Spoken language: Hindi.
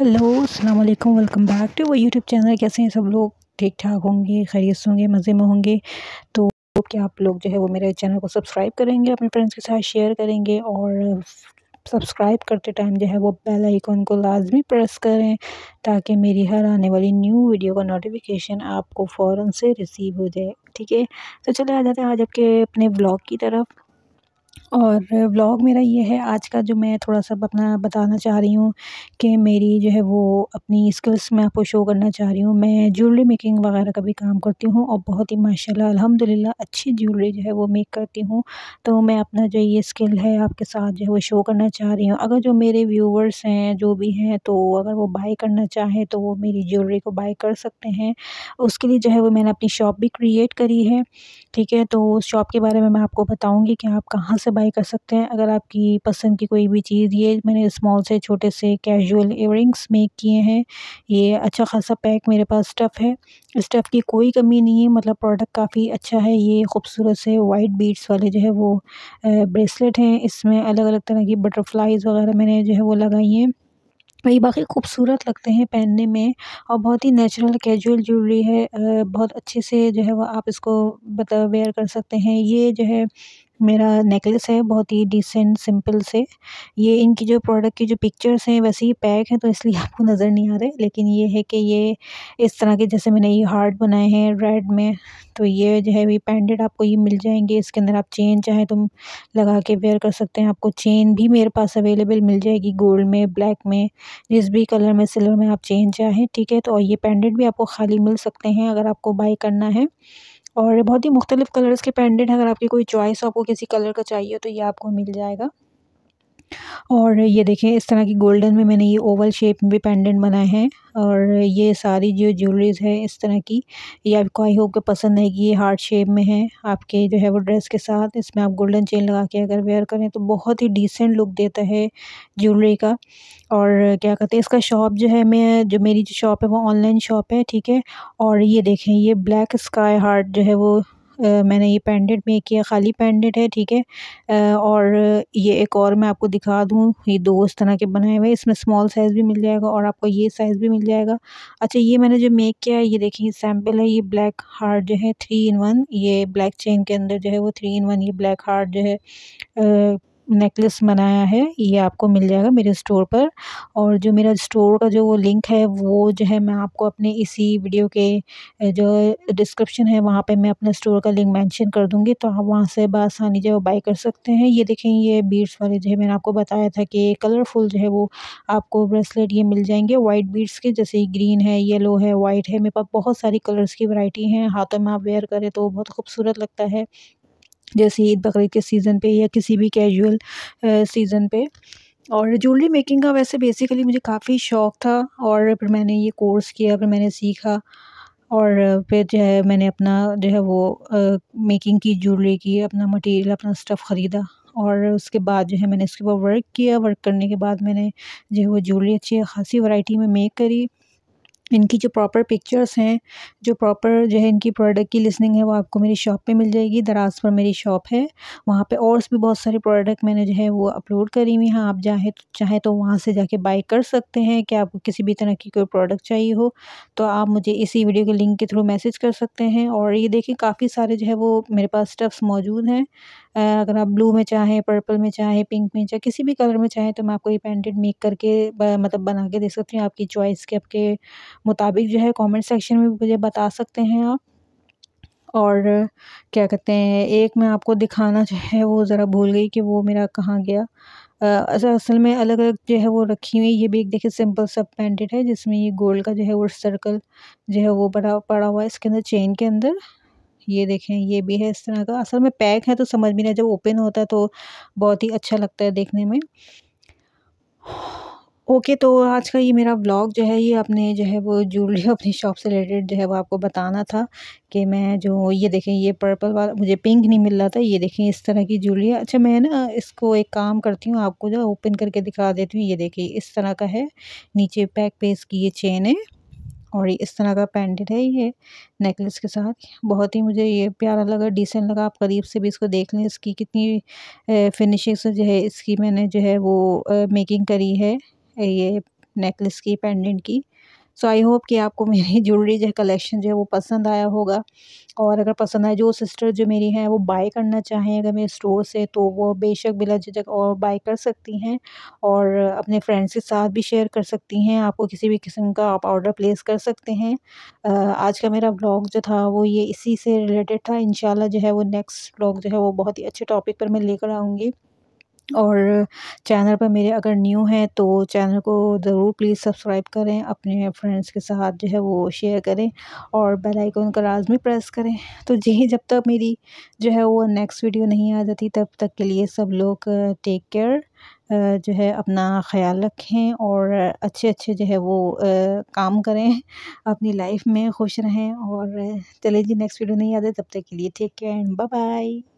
हेलो अस्सलाम वालेकुम वेलकम बैक टू वो यूट्यूब चैनल कैसे हैं सब लोग ठीक ठाक होंगे खैरियत से होंगे मज़े में होंगे तो कि आप लोग जो है वो मेरे चैनल को सब्सक्राइब करेंगे अपने फ्रेंड्स के साथ शेयर करेंगे और सब्सक्राइब करते टाइम जो है वो बेल आइकॉन को लाजमी प्रेस करें ताकि मेरी हर आने वाली न्यू वीडियो का नोटिफिकेशन आपको फ़ौर से रिसीव हो जाए ठीक है तो चले आ जाते हैं आज आपके अपने ब्लॉग की तरफ और व्लॉग मेरा ये है आज का जो मैं थोड़ा सा अपना बताना चाह रही हूँ कि मेरी जो है वो अपनी स्किल्स मैं आपको शो करना चाह रही हूँ मैं ज्वेलरी मेकिंग वगैरह का भी काम करती हूँ और बहुत ही माशाल्लाह अल्हम्दुलिल्लाह अच्छी ज्वेलरी जो है वो मेक करती हूँ तो मैं अपना जो ये स्किल है आपके साथ जो है वो शो करना चाह रही हूँ अगर जो मेरे व्यूवर्स हैं जो भी हैं तो अगर वो बाई करना चाहें तो वो मेरी ज्वेलरी को बाई कर सकते हैं उसके लिए जो है वो मैंने अपनी शॉप भी क्रिएट करी है ठीक है तो उस शॉप के बारे में मैं आपको बताऊँगी कि आप कहाँ से बाई कर सकते हैं अगर आपकी पसंद की कोई भी चीज़ ये मैंने स्मॉल से छोटे से कैजुअल इयरिंग्स मेक किए हैं ये अच्छा खासा पैक मेरे पास स्टफ़ है स्टफ़ की कोई कमी नहीं है मतलब प्रोडक्ट काफ़ी अच्छा है ये खूबसूरत से वाइट बीट्स वाले जो है वो ब्रेसलेट हैं इसमें अलग अलग तरह की बटरफ्लाइज़ वगैरह मैंने जो है वो लगाई हैं ये बाकी खूबसूरत लगते हैं पहनने में और बहुत ही नेचुरल कैजुअल ज्वेलरी है बहुत अच्छे से जो है वो आप इसको मतलब वेयर कर सकते हैं ये जो है मेरा नेकलेस है बहुत ही डिसेंट सिंपल से ये इनकी जो प्रोडक्ट की जो पिक्चर्स हैं वैसे ही पैक हैं तो इसलिए आपको नज़र नहीं आ रहे लेकिन ये है कि ये इस तरह के जैसे मैंने ये हार्ट बनाए हैं रेड में तो ये जो है भी पैंडेड आपको ये मिल जाएंगे इसके अंदर आप चेन चाहे तुम लगा के वेयर कर सकते हैं आपको चेन भी मेरे पास अवेलेबल मिल जाएगी गोल्ड में ब्लैक में जिस भी कलर में सिल्वर में आप चेन चाहें ठीक है तो और ये पैंडेड भी आपको खाली मिल सकते हैं अगर आपको बाई करना है और बहुत ही मुख्तलिफ़ कलर्स के पेंडेंट अगर आपकी कोई चॉइस आपको किसी कलर का चाहिए तो ये आपको मिल जाएगा और ये देखें इस तरह की गोल्डन में मैंने ये ओवल शेप में भी पेंडेंट बनाए हैं और ये सारी जो ज्वेलरीज है इस तरह की ये आपको आई होप के पसंद है कि ये हार्ट शेप में है आपके जो है वो ड्रेस के साथ इसमें आप गोल्डन चेन लगा के अगर वेयर करें तो बहुत ही डिसेंट लुक देता है ज्वेलरी का और क्या कहते हैं इसका शॉप जो है मैं जो मेरी जो शॉप है वो ऑनलाइन शॉप है ठीक है और ये देखें ये ब्लैक स्काई हार्ट जो है वो मैंने ये पेंडेंट मेक किया खाली पेंडेंट है ठीक है और ये एक और मैं आपको दिखा दूँ ये दो इस तरह के बनाए हुए इसमें स्मॉल साइज़ भी मिल जाएगा और आपको ये साइज़ भी मिल जाएगा अच्छा ये मैंने जो मेक किया है ये देखिए सैम्पल है ये ब्लैक हार्ट जो है थ्री इन वन ये ब्लैक चेन के अंदर जो है वो थ्री इन वन ये ब्लैक हार्ट जो है नेकलेस बनाया है ये आपको मिल जाएगा मेरे स्टोर पर और जो मेरा स्टोर का जो वो लिंक है वो जो है मैं आपको अपने इसी वीडियो के जो डिस्क्रिप्शन है वहाँ पे मैं अपने स्टोर का लिंक मेंशन कर दूँगी तो आप वहाँ से बसानी जो है बाई कर सकते हैं ये देखें ये बीड्स वाले जो है मैंने आपको बताया था कि कलरफुल जो है वो आपको ब्रेसलेट ये मिल जाएंगे वाइट बीड्स के जैसे ग्रीन है येलो है वाइट है मेरे पास बहुत सारी कलर्स की वराइटी हैं हाथों में आप वेयर करें तो बहुत खूबसूरत लगता है जैसे ईद बकरीद के सीज़न पे या किसी भी कैजुअल सीज़न पे और ज्वेलरी मेकिंग का वैसे बेसिकली मुझे काफ़ी शौक़ था और फिर मैंने ये कोर्स किया फिर मैंने सीखा और फिर जो है मैंने अपना जो है वो आ, मेकिंग की ज्वेलरी की अपना मटेरियल अपना स्टफ़ ख़रीदा और उसके बाद जो है मैंने इसके ऊपर वर्क किया वर्क करने के बाद मैंने जो है वो ज्वेलरी अच्छी खासी वैरायटी में मेक करी इनकी जो प्रॉपर पिक्चर्स हैं जो प्रॉपर जो है इनकी प्रोडक्ट की लिसनिंग है वो आपको मेरी शॉप पे मिल जाएगी दराज पर मेरी शॉप है वहाँ पे और भी बहुत सारे प्रोडक्ट मैंने जो है वो अपलोड करी हुई हैं आप चाहे तो, चाहे तो वहाँ से जाके बाई कर सकते हैं कि आपको किसी भी तरह की कोई प्रोडक्ट चाहिए हो तो आप मुझे इसी वीडियो के लिंक के थ्रू मैसेज कर सकते हैं और ये देखें काफ़ी सारे जो है वो मेरे पास स्टफ़्स मौजूद हैं अगर आप ब्लू में चाहें पर्पल में चाहें पिंक में चाहे किसी भी कलर में चाहें तो मैं आपको ये पेंटेड मेक करके मतलब बना के दे सकती हूँ आपकी चॉइस के आपके मुताबिक जो है कमेंट सेक्शन में मुझे बता सकते हैं आप और क्या कहते हैं एक मैं आपको दिखाना जो है वो ज़रा भूल गई कि वो मेरा कहाँ गया असल असल में अलग अलग जो है वो रखी हुई ये भी एक देखिए सिंपल सब पेंटेड है जिसमें ये गोल्ड का जो है वो सर्कल जो है वो बड़ा पड़ा हुआ है इसके अंदर चेन के अंदर ये देखें ये भी है इस तरह का असल में पैक है तो समझ में नहीं जब ओपन होता है तो बहुत ही अच्छा लगता है देखने में ओके तो आज का ये मेरा ब्लॉग जो है ये अपने जो है वो ज्वेलरी अपनी शॉप से रिलेटेड जो है वो आपको बताना था कि मैं जो ये देखें ये पर्पल वाला मुझे पिंक नहीं मिल रहा था ये देखें इस तरह की ज्वेलरी अच्छा मैं ना इसको एक काम करती हूँ आपको जो ओपन करके दिखा देती हूँ ये देखें इस तरह का है नीचे पैक पेस की ये चेन है और इस तरह का पेंडेंट है ये नेकलेस के साथ बहुत ही मुझे ये प्यारा लगा डिसेंट लगा आप करीब से भी इसको देख लें इसकी कितनी फिनिशिंग जो है इसकी मैंने जो है वो मेकिंग करी है ये नेकलेस की पेंडेंट की सो आई होप कि आपको मेरी ज्वेलरी जो कलेक्शन जो है वो पसंद आया होगा और अगर पसंद आए जो सिस्टर जो मेरी हैं वो बाय करना चाहें अगर मेरे स्टोर से तो वो बेशक बिला झिझक और बाय कर सकती हैं और अपने फ्रेंड्स के साथ भी शेयर कर सकती हैं आपको किसी भी किस्म का आप ऑर्डर प्लेस कर सकते हैं आज का मेरा ब्लॉग जो था वो ये इसी से रिलेटेड था इन जो है वो नेक्स्ट ब्लॉग जो है वो बहुत ही अच्छे टॉपिक पर मैं लेकर आऊँगी और चैनल पर मेरे अगर न्यू हैं तो चैनल को ज़रूर प्लीज़ सब्सक्राइब करें अपने फ्रेंड्स के साथ जो है वो शेयर करें और बेल आइकन का लाजमी प्रेस करें तो जी जब तक मेरी जो है वो नेक्स्ट वीडियो नहीं आ जाती तब तक के लिए सब लोग टेक केयर जो है अपना ख्याल रखें और अच्छे अच्छे जो है वो काम करें अपनी लाइफ में खुश रहें और चले जी नेक्स्ट वीडियो नहीं आते तब तक के लिए take care and bye bye